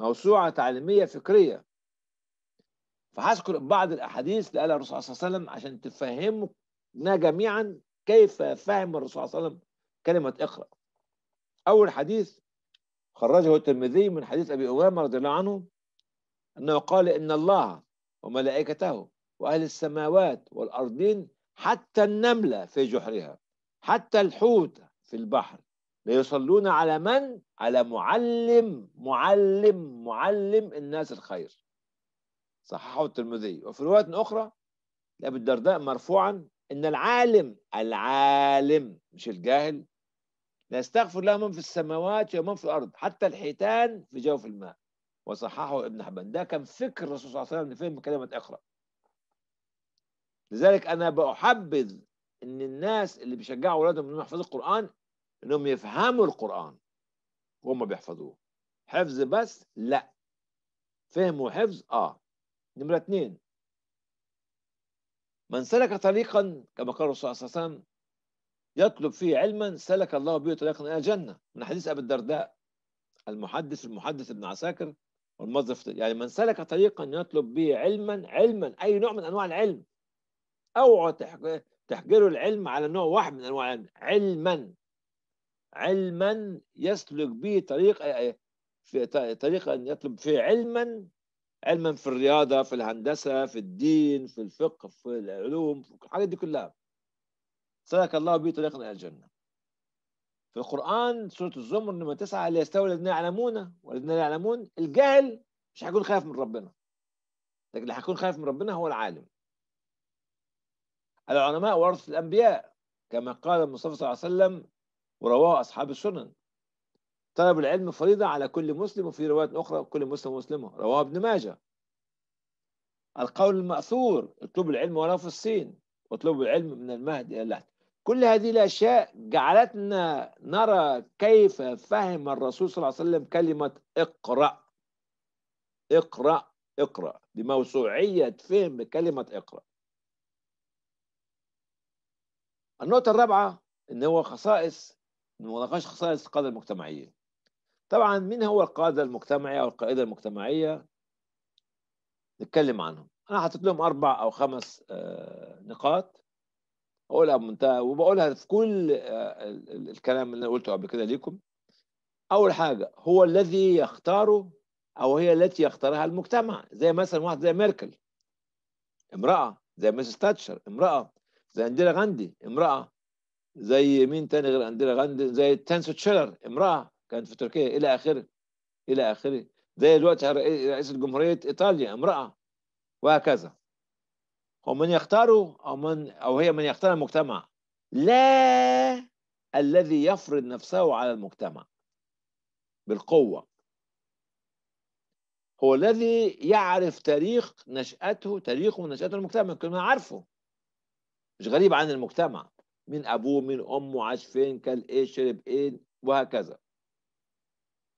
موسوعة تعليمية فكرية فهذكر بعض الأحاديث اللي قالها الرسول صلى الله عليه وسلم عشان تفهمنا جميعا كيف فهم الرسول صلى الله عليه وسلم كلمة اقرأ أول حديث خرجه الترمذي من حديث أبي أمامة رضي الله عنه أنه قال إن الله وملائكته وأهل السماوات والأرضين حتى النملة في جحرها حتى الحوت في البحر ليصلون على من؟ على معلم معلم معلم الناس الخير صححه الترمذي وفي رواية أخرى لأبي الدرداء مرفوعا إن العالم العالم مش الجاهل لا يستغفر له من في السماوات ومن في الأرض حتى الحيتان في جوف الماء وصححه ابن حبان ده كان فكر الرسول صلى الله عليه وسلم لفهم كلمة اقرأ لذلك أنا بأحبذ إن الناس اللي بيشجعوا أولادهم إنهم يحفظوا القرآن إنهم يفهموا القرآن وهم بيحفظوه حفظ بس لا فهم وحفظ آه نمرة اثنين من سلك طريقا كما قال الرسول صلى الله عليه وسلم يطلب فيه علما سلك الله به طريقا الى الجنه من حديث ابي الدرداء المحدث المحدث ابن عساكر والمصدر يعني من سلك طريقا يطلب به علما علما اي نوع من انواع العلم اوعى تحجروا العلم على نوع واحد من انواع العلم علما علما يسلك به طريق آه، آه، في طريقا يطلب فيه علما علما في الرياضه في الهندسه في الدين في الفقه في العلوم الحاجات دي كلها سلك الله به طريقنا الى الجنه في القران سوره الزمر نمره تسعه ليستوي الذين يعلمون والذين لا يعلمون الجاهل مش هيكون خايف من ربنا لكن اللي هيكون خايف من ربنا هو العالم العلماء ورثه الانبياء كما قال المصطفى صلى الله عليه وسلم ورواه اصحاب السنن طلب العلم فريضة على كل مسلم وفي روايات أخرى كل مسلم ومسلمة رواه ابن ماجه القول المأثور اطلب العلم ولو في الصين واطلب العلم من المهد إلى اللحد كل هذه الأشياء جعلتنا نرى كيف فهم الرسول صلى الله عليه وسلم كلمة اقرأ اقرأ اقرأ بموسوعية فهم كلمة اقرأ النقطة الرابعة إن هو خصائص من مناقشة خصائص القادة المجتمعية طبعا مين هو القاده المجتمعي او القائده المجتمعيه نتكلم عنهم انا حطيت لهم اربع او خمس آه، نقاط اقولها بمنتهى وبقولها في كل آه، الكلام اللي انا قلته قبل كده ليكم اول حاجه هو الذي يختاره او هي التي يختارها المجتمع زي مثلا واحد زي ميركل امراه زي ميسيس تاتشر امراه زي انديرا غاندي امراه زي مين تاني غير انديرا غاندي زي تانسو تشيلر امراه كانت في تركيا الى اخره الى اخره زي دلوقتي رئيس جمهوريه ايطاليا امراه وهكذا ومن يختاره او من او هي من يختار المجتمع لا الذي يفرض نفسه على المجتمع بالقوه هو الذي يعرف تاريخ نشأته تاريخه ونشأته المجتمع كلنا عارفه مش غريب عن المجتمع مين أبوه مين أمه عاش فين كل إيه شرب إيه وهكذا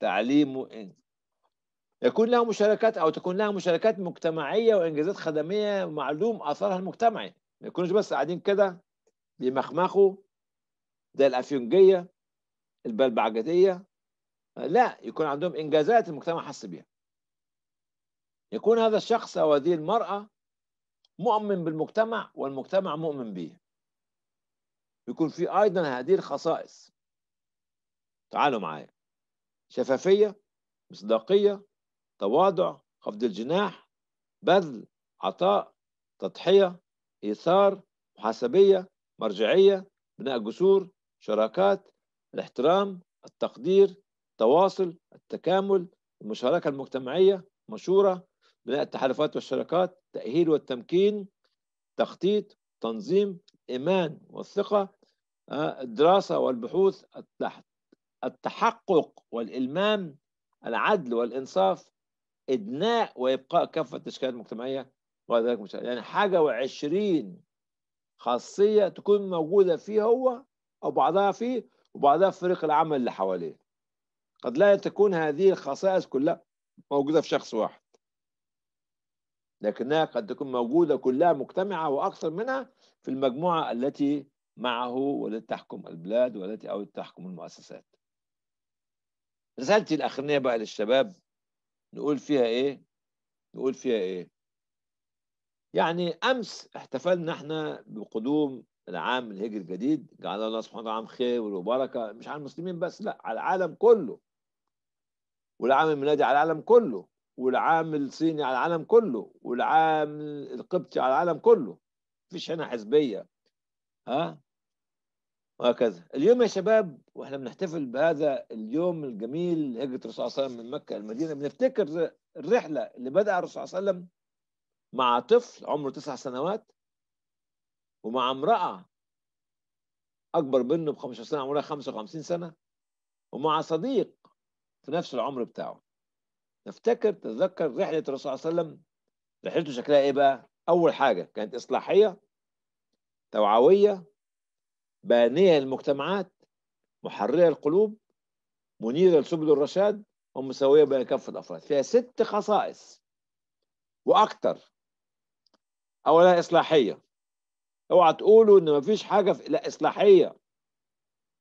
تعليم وإن يكون لها مشاركات أو تكون لها مشاركات مجتمعية وإنجازات خدمية معلوم أثرها المجتمعي ما يكونوش بس قاعدين كده بمخمخوا ده الأفيونجية البلبعجتية لا يكون عندهم إنجازات المجتمع حس بيها يكون هذا الشخص أو هذه المرأة مؤمن بالمجتمع والمجتمع مؤمن به يكون في أيضا هذه الخصائص تعالوا معايا شفافية مصداقية تواضع خفض الجناح بذل عطاء تضحية إيثار محاسبية مرجعية بناء جسور شراكات الاحترام التقدير التواصل التكامل المشاركة المجتمعية مشورة بناء التحالفات والشراكات تأهيل والتمكين تخطيط تنظيم الإيمان والثقة آه، الدراسة والبحوث التحت التحقق والإلمام العدل والإنصاف إدناء وإبقاء كافة التشكيلات المجتمعية وذلك يعني حاجة وعشرين خاصية تكون موجودة فيه هو أو بعضها فيه وبعضها في فريق العمل اللي حواليه قد لا تكون هذه الخصائص كلها موجودة في شخص واحد لكنها قد تكون موجودة كلها مجتمعة وأكثر منها في المجموعة التي معه والتي تحكم البلاد والتي أو تحكم المؤسسات رسالتي الاخرانيه بقى للشباب نقول فيها ايه نقول فيها ايه يعني امس احتفلنا احنا بقدوم العام الهجري الجديد جعل الله سبحانه وتعالى عام خير وبركه مش على المسلمين بس لا على العالم كله والعام الميلادي على العالم كله والعام الصيني على العالم كله والعام القبطي على العالم كله مفيش هنا حزبيه ها وهكذا اليوم يا شباب واحنا بنحتفل بهذا اليوم الجميل هجرة الرسول صلى الله عليه وسلم من مكة المدينة بنفتكر الرحلة اللي بدأ الرسول صلى الله عليه وسلم مع طفل عمره تسع سنوات ومع امرأة أكبر منه ب 15 سنة عمرها 55 سنة ومع صديق في نفس العمر بتاعه نفتكر تتذكر رحلة الرسول صلى الله عليه وسلم رحلته شكلها إيه بقى؟ أول حاجة كانت إصلاحية توعوية بانية المجتمعات محررة القلوب منيرة لسبل الرشاد ومساوية بين كافة الأفراد فيها ست خصائص وأكثر أولا إصلاحية اوعى تقولوا إن مفيش حاجة في... لا إصلاحية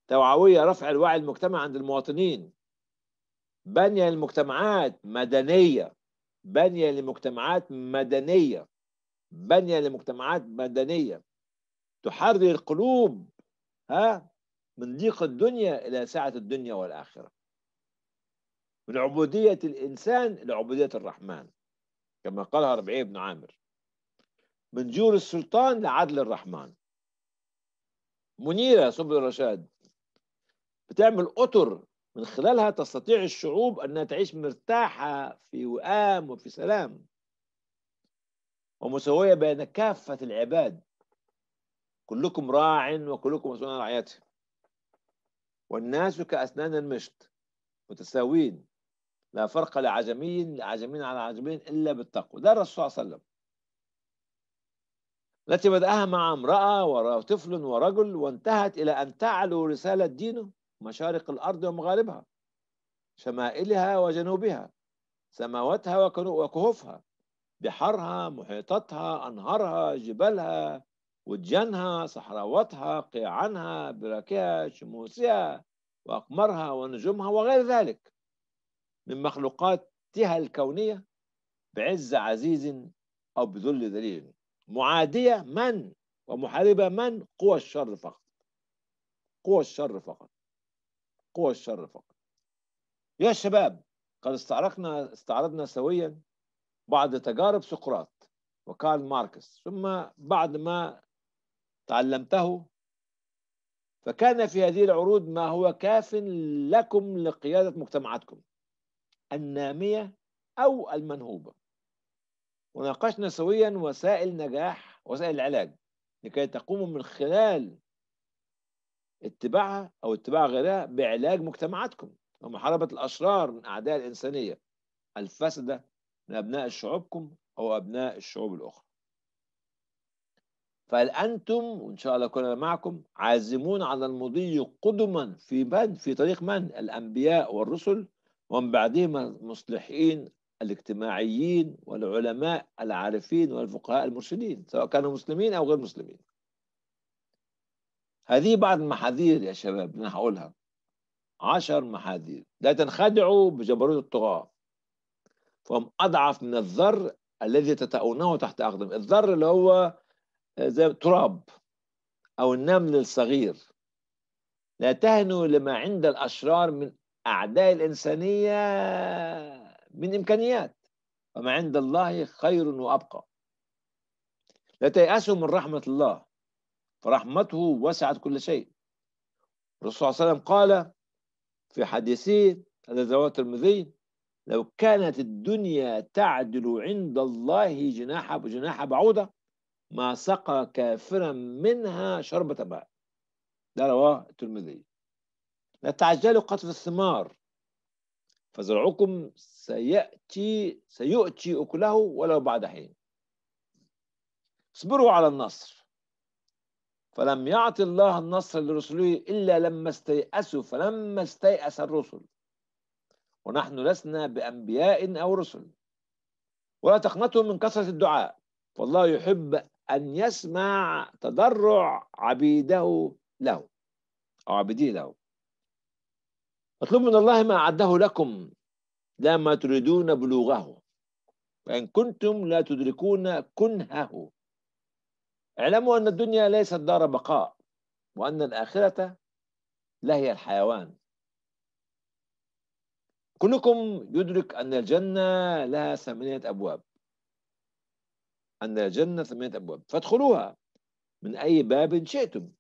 توعوية رفع الوعي المجتمع عند المواطنين بنية المجتمعات مدنية بنية لمجتمعات مدنية بنية لمجتمعات مدنية تحرر القلوب ها من ضيق الدنيا إلى سعة الدنيا والآخرة من عبودية الإنسان إلى عبودية الرحمن كما قالها ربيعي بن عامر من جور السلطان لعدل الرحمن منيرة سبل الرشاد بتعمل أطر من خلالها تستطيع الشعوب أنها تعيش مرتاحة في وئام وفي سلام ومساوية بين كافة العباد كلكم راع وكلكم مسؤول عن رعيته والناس كأسنان المشط متساوين لا فرق لعجمي لعجمين على عجمين إلا بالتقوى ده الرسول صلى الله عليه وسلم التي بدأها مع امرأة وطفل ورجل وانتهت إلى أن تعلو رسالة دينه مشارق الأرض ومغاربها شمائلها وجنوبها سماواتها وكهوفها بحرها محيطاتها أنهارها جبالها وجنها صحراوتها قيعانها بركها شموسها وأقمارها ونجومها وغير ذلك من مخلوقاتها الكونية بعز عزيز أو بذل ذليل معادية من ومحاربة من قوى الشر فقط قوى الشر فقط قوى الشر فقط يا شباب قد استعرقنا استعرضنا سويا بعض تجارب سقراط وكارل ماركس ثم بعد ما تعلمته فكان في هذه العروض ما هو كاف لكم لقيادة مجتمعاتكم النامية أو المنهوبة وناقشنا سويا وسائل نجاح وسائل العلاج لكي تقوموا من خلال اتباعها أو اتباع غيرها بعلاج مجتمعاتكم ومحاربة الأشرار من أعداء الإنسانية الفاسدة من أبناء شعوبكم أو أبناء الشعوب الأخرى فالأنتم وإن شاء الله كنا معكم عازمون على المضي قدما في من في طريق من الأنبياء والرسل ومن بعدهم المصلحين الاجتماعيين والعلماء العارفين والفقهاء المرشدين سواء كانوا مسلمين أو غير مسلمين هذه بعض المحاذير يا شباب أنا هقولها عشر محاذير لا تنخدعوا بجبروت الطغاة فهم أضعف من الذر الذي تتأونه تحت أقدم الذر اللي هو زي التراب أو النمل الصغير لا تهنوا لما عند الأشرار من أعداء الإنسانية من إمكانيات وما عند الله خير وأبقى لا تيأسوا من رحمة الله فرحمته وسعت كل شيء الرسول صلى الله عليه وسلم قال في حديثه هذا زواج الترمذي لو كانت الدنيا تعدل عند الله جناح جناح بعوضة ما سقى كافرا منها شربة ماء ده رواه الترمذي لا تعجلوا قتل الثمار فزرعكم سيأتي سيؤتي أكله ولو بعد حين اصبروا على النصر فلم يعط الله النصر لرسله إلا لما استيأسوا فلما استيأس الرسل ونحن لسنا بأنبياء أو رسل ولا تقنطوا من كثرة الدعاء والله يحب أن يسمع تضرع عبيده له أو عبيده له اطلب من الله ما أعده لكم لا ما تريدون بلوغه وإن كنتم لا تدركون كنهه اعلموا أن الدنيا ليست دار بقاء وأن الآخرة لا هي الحيوان كلكم يدرك أن الجنة لها ثمانية أبواب أن الجنة ثمانية أبواب فادخلوها من أي باب شئتم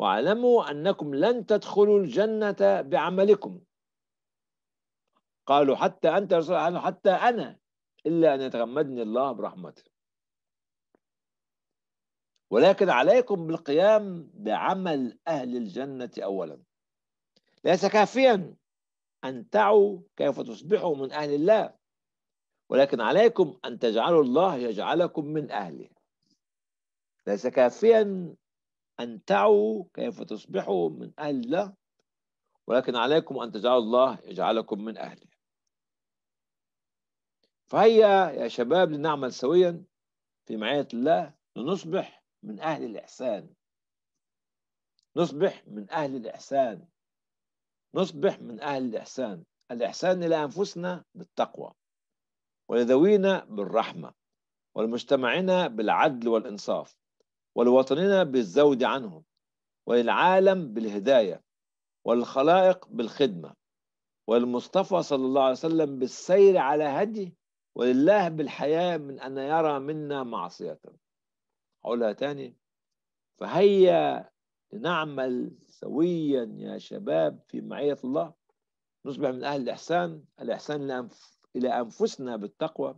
واعلموا أنكم لن تدخلوا الجنة بعملكم قالوا حتى أنت يا رسول الله حتى أنا إلا أن يتغمدني الله برحمته ولكن عليكم بالقيام بعمل أهل الجنة أولا ليس كافيا أن تعوا كيف تصبحوا من أهل الله ولكن عليكم أن تجعلوا الله يجعلكم من أهله ليس كافيا أن تعوا كيف تصبحوا من أهل الله ولكن عليكم أن تجعلوا الله يجعلكم من أهله فهيا يا شباب لنعمل سويا في معية الله لنصبح من أهل الإحسان نصبح من أهل الإحسان نصبح من أهل الإحسان الإحسان إلى أنفسنا بالتقوى ولذوينا بالرحمة ولمجتمعنا بالعدل والإنصاف ولوطننا بالزود عنهم وللعالم بالهداية وللخلائق بالخدمة وللمصطفى صلى الله عليه وسلم بالسير على هديه ولله بالحياة من أن يرى منا معصية أقولها تاني فهيا لنعمل سويا يا شباب في معية الله نصبح من أهل الإحسان الإحسان إلى أنفسنا بالتقوى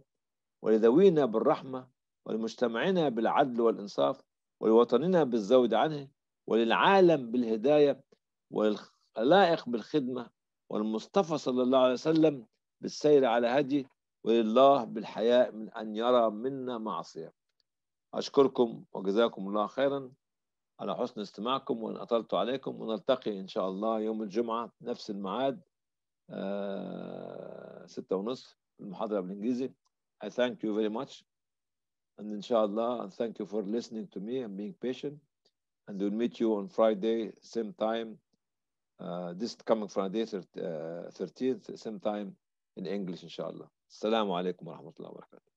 ولذوينا بالرحمة ولمجتمعنا بالعدل والإنصاف ولوطننا بالزود عنه وللعالم بالهداية وللخلائق بالخدمة والمصطفى صلى الله عليه وسلم بالسير على هديه ولله بالحياء من أن يرى منا معصية أشكركم وجزاكم الله خيرا على حسن استماعكم وأن أطلت عليكم ونلتقي إن شاء الله يوم الجمعة نفس الميعاد ستة ونصف المحاضرة بالإنجليزي I thank you very much and inshallah and thank you for listening to me and being patient and we'll meet you on Friday same time uh, this coming Friday uh, 13th same time in English inshallah Salamu alaykum, ورحمة wa وبركاته